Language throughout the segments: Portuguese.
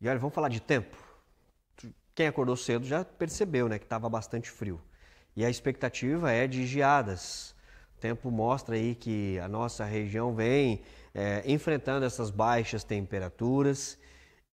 E olha, vamos falar de tempo. Quem acordou cedo já percebeu né, que estava bastante frio. E a expectativa é de geadas. O tempo mostra aí que a nossa região vem é, enfrentando essas baixas temperaturas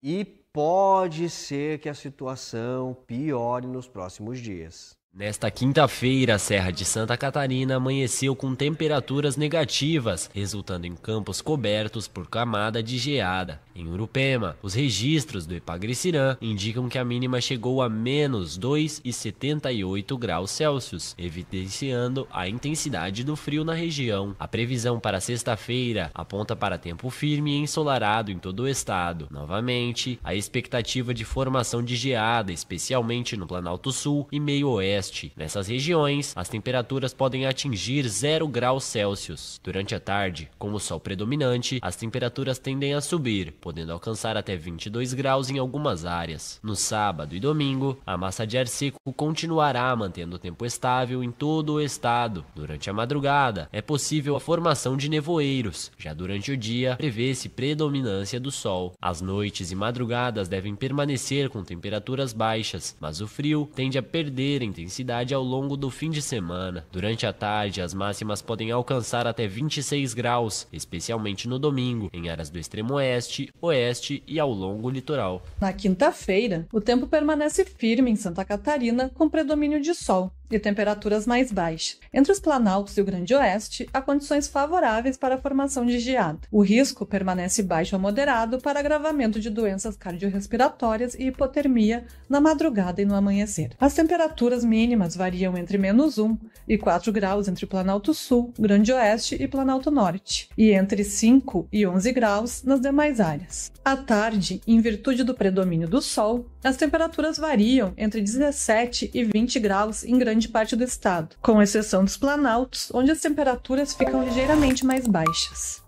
e pode ser que a situação piore nos próximos dias. Nesta quinta-feira, a Serra de Santa Catarina amanheceu com temperaturas negativas, resultando em campos cobertos por camada de geada. Em Urupema, os registros do Epagricirã indicam que a mínima chegou a menos 2,78 graus Celsius, evidenciando a intensidade do frio na região. A previsão para sexta-feira aponta para tempo firme e ensolarado em todo o estado. Novamente, a expectativa de formação de geada, especialmente no Planalto Sul e Meio-Oeste Nessas regiões, as temperaturas podem atingir 0 graus Celsius. Durante a tarde, com o sol predominante, as temperaturas tendem a subir, podendo alcançar até 22 graus em algumas áreas. No sábado e domingo, a massa de ar seco continuará mantendo o tempo estável em todo o estado. Durante a madrugada, é possível a formação de nevoeiros. Já durante o dia, prevê-se predominância do sol. As noites e madrugadas devem permanecer com temperaturas baixas, mas o frio tende a perder intensidade intensidade ao longo do fim de semana. Durante a tarde, as máximas podem alcançar até 26 graus, especialmente no domingo, em áreas do extremo oeste, oeste e ao longo litoral. Na quinta-feira, o tempo permanece firme em Santa Catarina, com predomínio de sol e temperaturas mais baixas. Entre os planaltos e o Grande Oeste, há condições favoráveis para a formação de geada. O risco permanece baixo ou moderado para agravamento de doenças cardiorrespiratórias e hipotermia na madrugada e no amanhecer. As temperaturas mínimas variam entre menos 1 e 4 graus entre Planalto Sul, Grande Oeste e Planalto Norte, e entre 5 e 11 graus nas demais áreas. À tarde, em virtude do predomínio do Sol, as temperaturas variam entre 17 e 20 graus em Grande grande parte do estado, com exceção dos planaltos, onde as temperaturas ficam ligeiramente mais baixas.